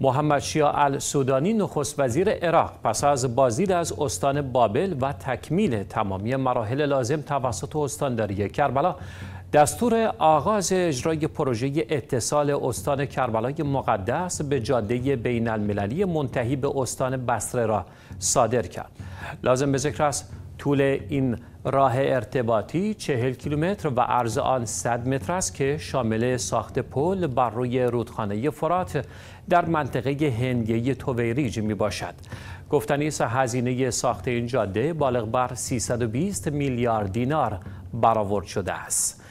محمد شیا السودانی نخست وزیر عراق پس از بازدید از استان بابل و تکمیل تمامی مراحل لازم توسط استانداری کربلا دستور آغاز اجرای پروژه اتصال استان کربلای مقدس به جاده بین المللی منتهی به استان بصره را صادر کرد. لازم به ذکر است طول این راه ارتباطی چهل کیلومتر و عرض آن 100 متر است که شامل ساخت پل بر روی رودخانه فرات در منطقه هندیه توویریج می باشد. گفتنی هزینه ساخت این جاده بالغ بر 320 میلیارد دینار برآورد شده است.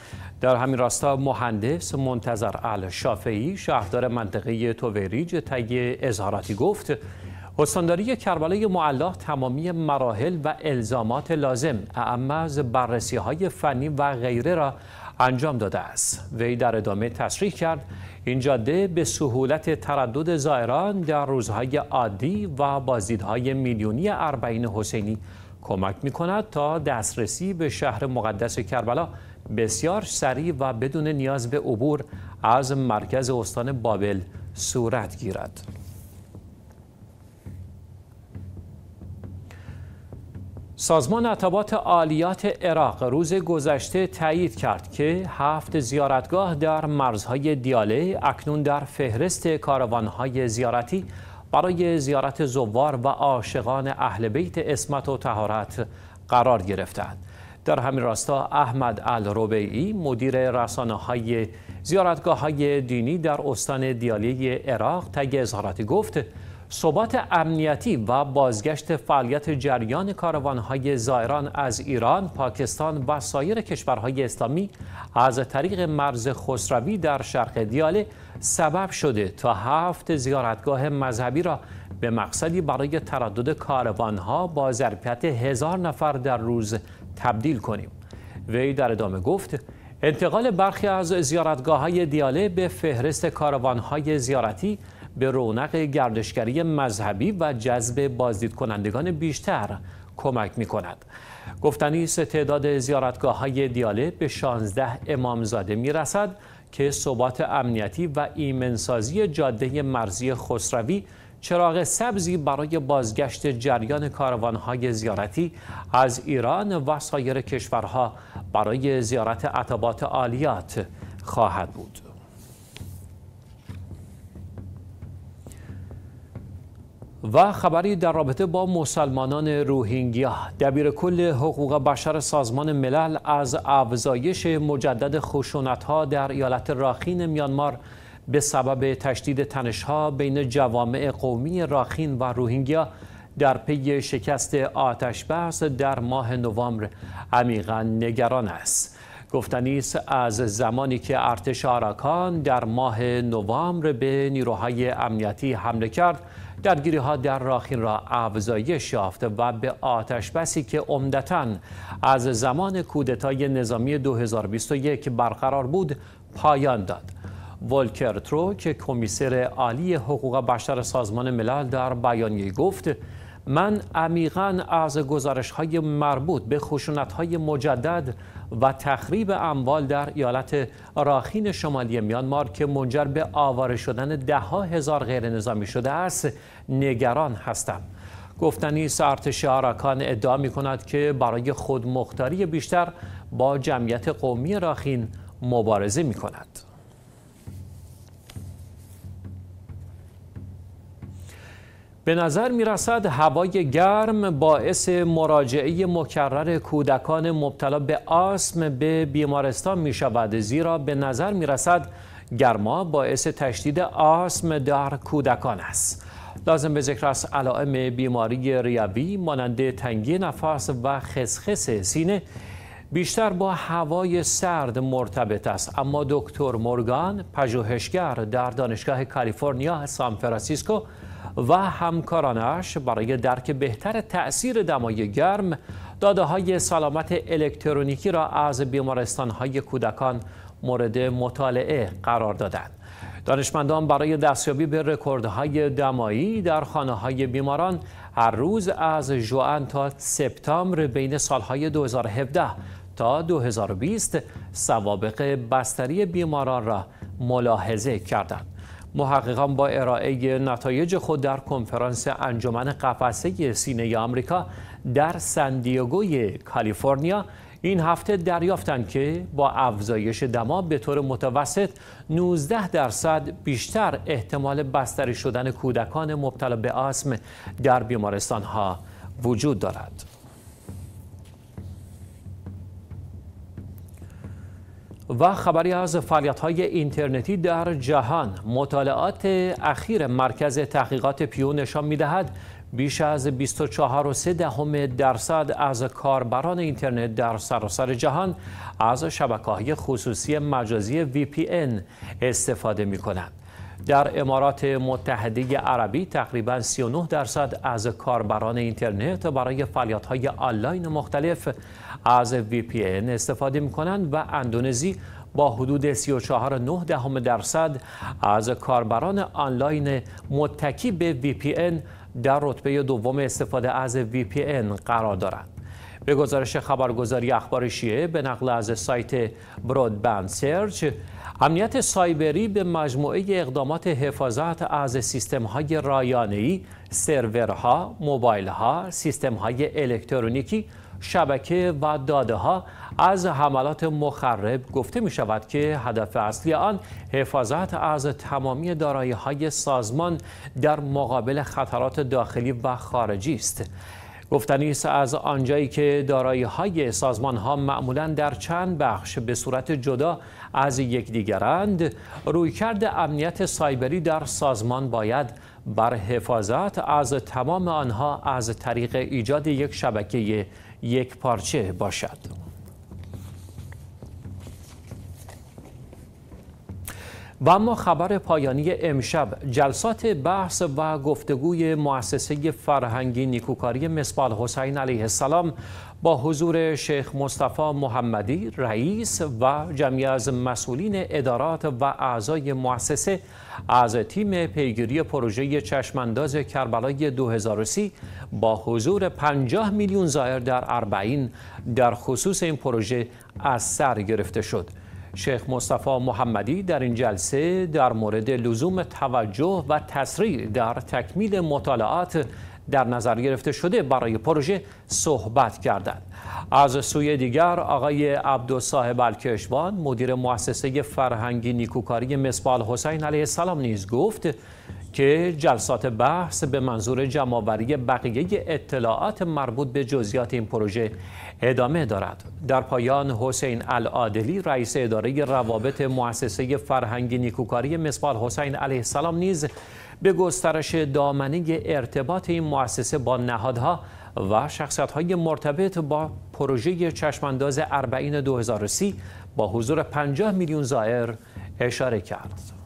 در همین راستا مهندس منتظر ال شافعی شهردار منطقه توویریج طی اظهاراتی گفت استانداری کربلای معلا تمامی مراحل و الزامات لازم اعم از بررسی های فنی و غیره را انجام داده است وی در ادامه تصریح کرد این جاده به سهولت تردد زائران در روزهای عادی و بازدیدهای میلیونی اربعین حسینی کمک می کند تا دسترسی به شهر مقدس کربلا بسیار سریع و بدون نیاز به عبور از مرکز استان بابل صورت گیرد. سازمان عطبات عالیات عراق روز گذشته تایید کرد که هفت زیارتگاه در مرزهای دیاله اکنون در فهرست کاروانهای زیارتی برای زیارت زوار و عاشقان اهل بیت اسمت و تهارت قرار گرفتند. در همین راستا احمد الروبعی مدیر رسانه های زیارتگاه های دینی در استان دیاله عراق تگ اظهاراتی گفت ثبات امنیتی و بازگشت فعالیت جریان کاروانهای زائران از ایران، پاکستان و سایر کشورهای اسلامی از طریق مرز خسروی در شرق دیاله سبب شده تا هفت زیارتگاه مذهبی را به مقصدی برای تردد کاروانها با ظرفیت هزار نفر در روز تبدیل کنیم. وی در ادامه گفت انتقال برخی از زیارتگاه های دیاله به فهرست کاروانهای زیارتی به رونق گردشگری مذهبی و جذب بازدید کنندگان بیشتر کمک می کند. گفتنی است تعداد زیارتگاه های دیاله به 16 امامزاده می رسد که ثبات امنیتی و ایمنسازی جاده مرزی خسروی چراغ سبزی برای بازگشت جریان کاروانهای زیارتی از ایران و سایر کشورها برای زیارت عطبات عالیات خواهد بود. و خبری در رابطه با مسلمانان روهینگیا دبیر کل حقوق بشر سازمان ملل از افزایش مجدد خشونتها در ایالت راخین میانمار به سبب تشدید تنشها بین جوامع قومی راخین و روهینگیا در پی شکست آتش بحث در ماه نوامبر عمیقا نگران است گفتنی است از زمانی که ارتش آراکان در ماه نوامبر به نیروهای امنیتی حمله کرد درگیری ها در راخین را افزایش یافت و به آتش بسی که عمدتا از زمان کودتای نظامی 2021 برقرار بود پایان داد ولکر ترو که کمیسر عالی حقوق بشر سازمان ملل در بیانیه گفت من عمیقا از گزارش های مربوط به خشونت های مجدد و تخریب اموال در ایالت راخین شمالی میانمار که منجر به آواره شدن ده ها هزار غیر نظامی شده است نگران هستم گفتنی سرتش آراکان ادعا می کند که برای خودمختاری بیشتر با جمعیت قومی راخین مبارزه می کند به نظر می رسد هوای گرم باعث مراجعه مکرر کودکان مبتلا به آسم به بیمارستان می شود زیرا به نظر می رسد گرما باعث تشدید آسم در کودکان است لازم به ذکر است علائم بیماری ریوی مانند تنگی نفس و خسخس سینه بیشتر با هوای سرد مرتبط است اما دکتر مورگان پژوهشگر در دانشگاه کالیفرنیا سان و همکارانش برای درک بهتر تأثیر دمای گرم داده های سلامت الکترونیکی را از بیمارستان های کودکان مورد مطالعه قرار دادند. دانشمندان برای دستیابی به رکوردهای دمایی در خانه های بیماران هر روز از جوان تا سپتامبر بین سالهای 2017 تا 2020 سوابق بستری بیماران را ملاحظه کردند. محققان با ارائه نتایج خود در کنفرانس انجمن قفسه سینه آمریکا در سندیگوی کالیفرنیا این هفته دریافتند که با افزایش دما به طور متوسط 19 درصد بیشتر احتمال بستری شدن کودکان مبتلا به آسم در بیمارستان ها وجود دارد. و خبری از فعالیت های اینترنتی در جهان مطالعات اخیر مرکز تحقیقات پیو نشان می دهد بیش از 24.3 دهم درصد از کاربران اینترنت در سراسر جهان از شبکه خصوصی مجازی VPN استفاده می کنند. در امارات متحده عربی تقریبا 39 درصد از کاربران اینترنت برای های آنلاین مختلف از VPN استفاده کنند و اندونزی با حدود 34.9 دهم درصد از کاربران آنلاین متکی به VPN در رتبه دوم استفاده از VPN قرار دارند به گزارش خبرگزاری اخبار شیعه به نقل از سایت برودبند سرچ امنیت سایبری به مجموعه اقدامات حفاظت از سیستم های رایانه‌ای، سرورها، ها، سیستم های الکترونیکی، شبکه و داده ها از حملات مخرب گفته می شود که هدف اصلی آن حفاظت از تمامی دارایی های سازمان در مقابل خطرات داخلی و خارجی است. گفتنی است از آنجایی که دارایی های سازمان ها معمولا در چند بخش به صورت جدا از یکدیگرند رویکرد امنیت سایبری در سازمان باید بر حفاظت از تمام آنها از طریق ایجاد یک شبکه یک پارچه باشد و اما خبر پایانی امشب جلسات بحث و گفتگوی مؤسسه فرهنگی نیکوکاری مصبال حسین علیه السلام با حضور شیخ مصطفی محمدی رئیس و جمعی از مسئولین ادارات و اعضای مؤسسه از تیم پیگیری پروژه چشمانداز کربلای 2030 با حضور 50 میلیون زائر در اربعین در خصوص این پروژه از سر گرفته شد. شیخ مصطفی محمدی در این جلسه در مورد لزوم توجه و تسریع در تکمیل مطالعات در نظر گرفته شده برای پروژه صحبت کردند از سوی دیگر آقای عبدالصاحب الکشوان مدیر مؤسسه فرهنگی نیکوکاری مصبال حسین علیه السلام نیز گفت که جلسات بحث به منظور جمعآوری بقیه اطلاعات مربوط به جزئیات این پروژه ادامه دارد در پایان حسین العادلی رئیس اداره روابط مؤسسه فرهنگی نیکوکاری مصبال حسین علیه السلام نیز به گسترش دامنه ارتباط این مؤسسه با نهادها و شخصیت های مرتبط با پروژه چشمانداز اربعین 2030 با حضور 50 میلیون زائر اشاره کرد.